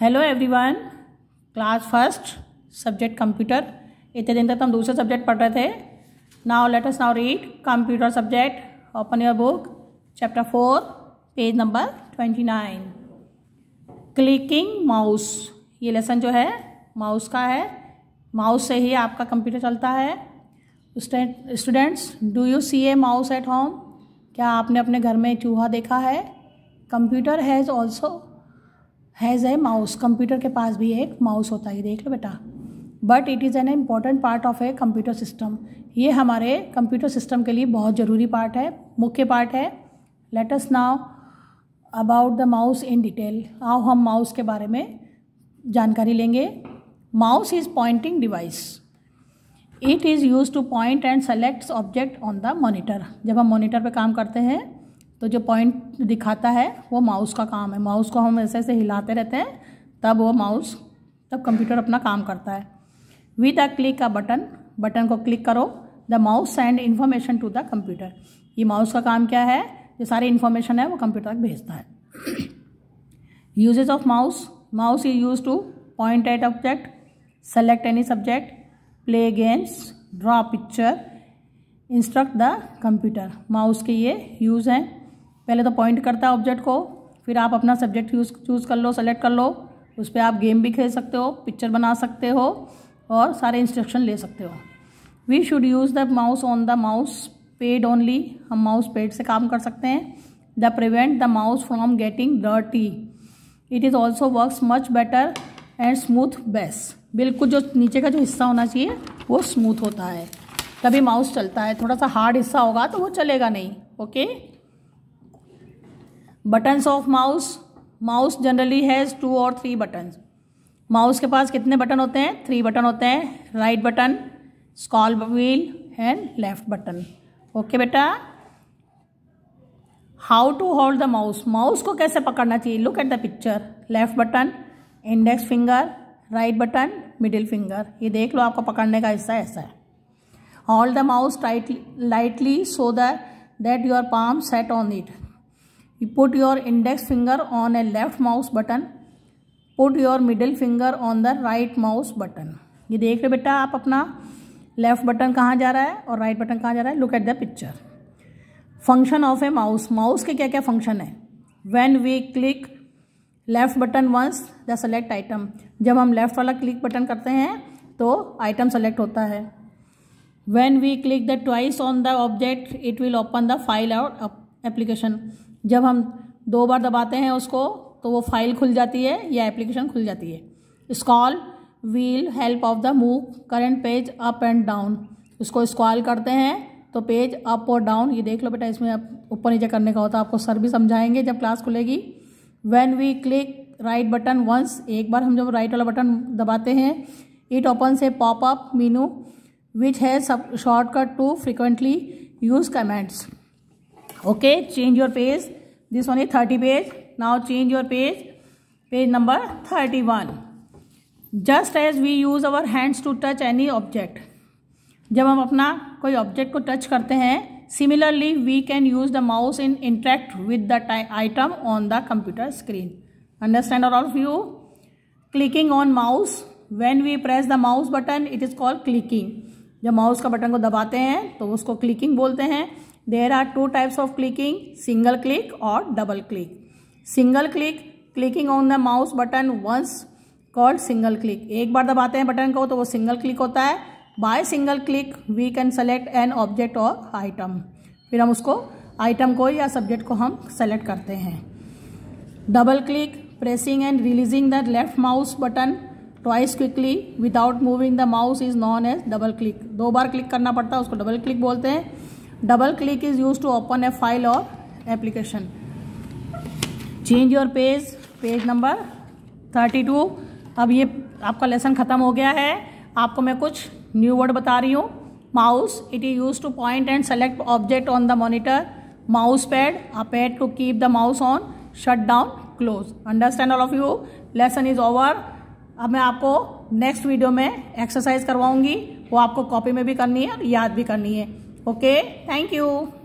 Hello everyone class first subject computer इतने दिन तक तो हम दूसरे सब्जेक्ट पढ़ रहे थे now let us now read computer subject open your book chapter four page number twenty nine clicking mouse ये लेसन जो है माउस का है माउस से ही आपका कंप्यूटर चलता है students do you see a mouse at home क्या आपने अपने घर में चूहा देखा है computer has also has a mouse computer के पास भी एक माउस होता है देख लो बेटा but it is an important part of a computer system ये हमारे कंप्यूटर सिस्टम के लिए बहुत ज़रूरी पार्ट है मुख्य पार्ट है let's now about the mouse in detail आओ हम माउस के बारे में जानकारी लेंगे mouse is pointing device it is use to point and select object on the monitor जब हम मोनीटर पर काम करते हैं तो जो पॉइंट दिखाता है वो माउस का काम है माउस को हम ऐसे ऐसे हिलाते रहते हैं तब वो माउस तब कंप्यूटर अपना काम करता है विद अ क्लिक का बटन बटन को क्लिक करो the mouse send information to the computer ये माउस का काम क्या है जो सारी इन्फॉर्मेशन है वो कंप्यूटर तक भेजता है uses of mouse mouse is use to point at object select any subject play games draw picture instruct the computer mouse के ये यूज़ हैं पहले तो पॉइंट करता है ऑब्जेक्ट को फिर आप अपना सब्जेक्ट यूज चूज़ कर लो सेलेक्ट कर लो उस पर आप गेम भी खेल सकते हो पिक्चर बना सकते हो और सारे इंस्ट्रक्शन ले सकते हो we should use the mouse on the mouse pad only हम माउस पेड से काम कर सकते हैं the prevent the mouse from getting dirty it is also work much better and smooth base बिल्कुल जो नीचे का जो हिस्सा होना चाहिए वो स्मूथ होता है तभी माउस चलता है थोड़ा सा हार्ड हिस्सा होगा तो वो चलेगा नहीं okay okay? Buttons of mouse mouse generally has two और थ्री बटन्स माउस के पास कितने बटन होते हैं थ्री बटन होते हैं right button scroll wheel and left button okay बेटा how to hold the mouse mouse को कैसे पकड़ना चाहिए look at the picture left button index finger right button middle finger ये देख लो आपको पकड़ने का हिस्सा ऐसा है hold the mouse tightly lightly so that that your palm set on it you put your index finger on a left mouse button put your middle finger on the right mouse button ये देख रहे बेटा आप अपना left button कहाँ जा रहा है और राइट बटन कहाँ जा रहा है look at the picture function of a mouse mouse के क्या क्या फंक्शन है when we click left button once the select item जब हम लेफ्ट वाला क्लिक बटन करते हैं तो आइटम सेलेक्ट होता है when we click the twice on the object it will open the file और एप्लीकेशन जब हम दो बार दबाते हैं उसको तो वो फाइल खुल जाती है या एप्लीकेशन खुल जाती है scroll wheel help of the move current page up and down उसको स्कॉल करते हैं तो पेज अप और डाउन ये देख लो बेटा इसमें आप ऊपर नीचे करने का होता है आपको सर भी समझाएंगे जब क्लास खुलेगी when we click right button once एक बार हम जब राइट वाला बटन दबाते हैं इट ओपन से pop up menu which has shortcut to frequently use comments okay change your page this only thirty page now change your page page number thirty one just as we use our hands to touch any object जब हम अपना कोई object को touch करते हैं similarly we can use the mouse in interact with the item on the computer screen understand all of you clicking on mouse when we press the mouse button it is called clicking जब mouse का button को दबाते हैं तो उसको clicking बोलते हैं there are two types of clicking single click or double click single click clicking on the mouse button once called single click एक बार दबाते हैं बटन को तो वो सिंगल क्लिक होता है by single click we can select an object और item फिर हम उसको आइटम को या सब्जेक्ट को हम सेलेक्ट करते हैं double click pressing and releasing the left mouse button twice quickly without moving the mouse is known as double click दो बार क्लिक करना पड़ता है उसको डबल क्लिक बोलते हैं double click is use to open a file file application change change page page number thirty two अब ये आपका लेसन ख़त्म हो गया है आपको मैं कुछ न्यू वर्ड बता रही हूँ mouse it is use to point and select object on the monitor mouse pad a pad to keep the mouse on shut down close understand all of you lesson is over अब मैं आपको next video में exercise करवाऊंगी वो आपको copy में भी करनी है और याद भी करनी है Okay, thank you.